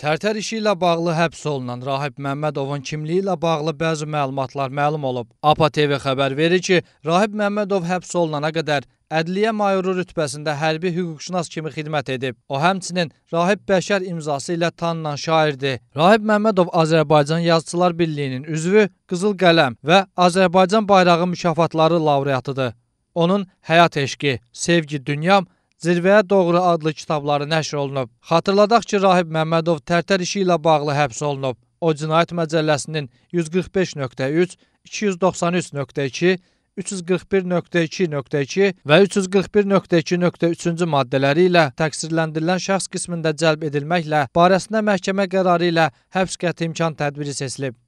Tərtər işi ilə bağlı həbs olunan Rahib Məmmədovun kimliyi ilə bağlı bəzi məlumatlar məlum olub. APA TV xəbər verir ki, Rahib Məmmədov həbs olunana qədər Ədliyyə mayoru rütbəsində hərbi hüquqşünas kimi xidmət edib. O həmçinin Rahib Bəşər imzası ilə tanınan şairdir. Rahib Məmmədov Azərbaycan Yazıçılar Birliyinin üzvü, Qızıl Qələm və Azərbaycan bayrağı mükafatları laureatıdır. Onun Həyat eşqi, Sevgi dünyam Zirvəyə doğru adlı kitabları nəşr olunub. Xatırladaq ki, Rahib Məmmədov tərtər işi ilə bağlı həbs olunub. O cinayət məcəlləsinin 145.3, 293.2, 341.2.2 və 341.2.3-cü maddələri ilə təqsirləndirilən şəxs qismində cəlb edilməklə barəsində məhkəmə qərarı ilə həbs qəti imkan tədbiri seçilib.